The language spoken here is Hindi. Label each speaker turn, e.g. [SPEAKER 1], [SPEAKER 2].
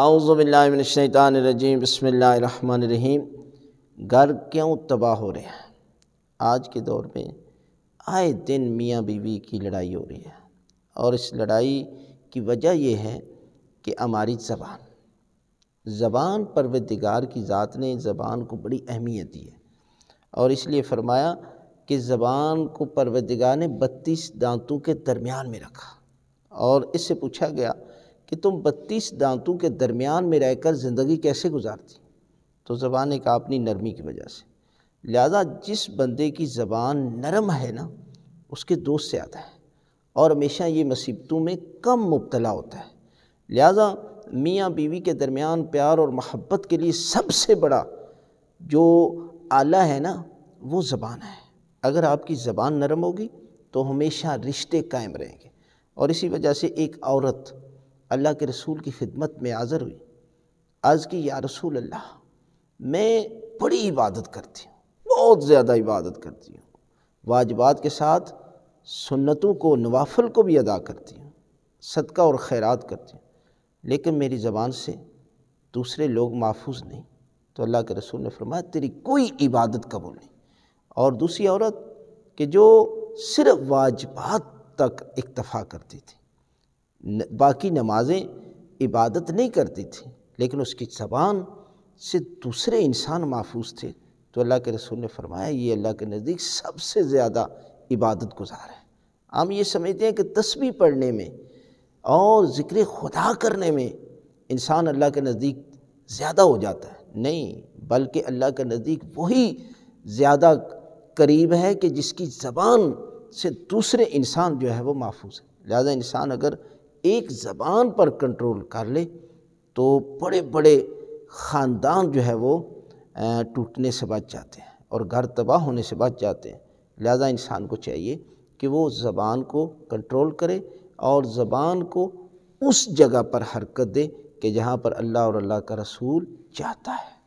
[SPEAKER 1] अवज़बिल्लिनशैतानरजीम बसमीम घर क्यों तबाह हो रहे हैं आज के दौर में आए दिन मियाँ बीवी की लड़ाई हो रही है और इस लड़ाई की वजह यह है कि हमारी ज़बान ज़बान परवदिगार की ज़ात ने ज़बान को बड़ी अहमियत दी है और इसलिए फ़रमाया कि ज़बान को परवदिगार ने बत्तीस दांतों के दरमियान में रखा और इससे पूछा गया कि तुम बत्तीस दांतों के दरमियान में रहकर ज़िंदगी कैसे गुजारती तो ज़बान एक अपनी नरमी की वजह से लिहाजा जिस बंदे की ज़बान नरम है ना उसके दोस्त से आता है और हमेशा ये मुसीबतों में कम मुबतला होता है लिहाजा मियाँ बीवी के दरमियान प्यार और महब्बत के लिए सबसे बड़ा जो आला है ना वो ज़बान है अगर आपकी ज़बान नरम होगी तो हमेशा रिश्ते कायम रहेंगे और इसी वजह से एक औरत अल्लाह के रसूल की खिदमत में हाज़र हुई आज की या रसूल अल्लाह मैं बड़ी इबादत करती हूँ बहुत ज़्यादा इबादत करती हूँ वाजबात के साथ सुन्नतों को नवाफल को भी अदा करती हूँ सदका और खैरात करती हूँ लेकिन मेरी ज़बान से दूसरे लोग महफूज नहीं तो अल्लाह के रसूल ने फरमाया तेरी कोई इबादत कबूल नहीं और दूसरी औरत कि जो सिर्फ वाजबात तक इक्तफ़ा करती थी बाकी नमाजें इबादत नहीं करती थी लेकिन उसकी जबान से दूसरे इंसान महफूज थे तो अल्लाह के रसूल ने फरमाया ये अल्लाह के नज़दीक सबसे ज़्यादा इबादत गुजार है हम ये समझते हैं कि तस्वीर पढ़ने में और ज़िक्र खुदा करने में इंसान अल्लाह के नज़दीक ज़्यादा हो जाता है नहीं बल्कि अल्लाह के नज़दीक वही ज़्यादा करीब है कि जिसकी ज़बान से दूसरे इंसान जो है वो महफूज है लिहाजा इंसान अगर एक ज़बान पर कंट्रोल कर ले तो बड़े बड़े ख़ानदान जो है वो टूटने से बच जाते हैं और घर तबाह होने से बच जाते हैं लिहाजा इंसान को चाहिए कि वो ज़बान को कंट्रोल करे और ज़बान को उस जगह पर हरकत दे कि जहाँ पर अल्लाह और अल्लाह का रसूल चाहता है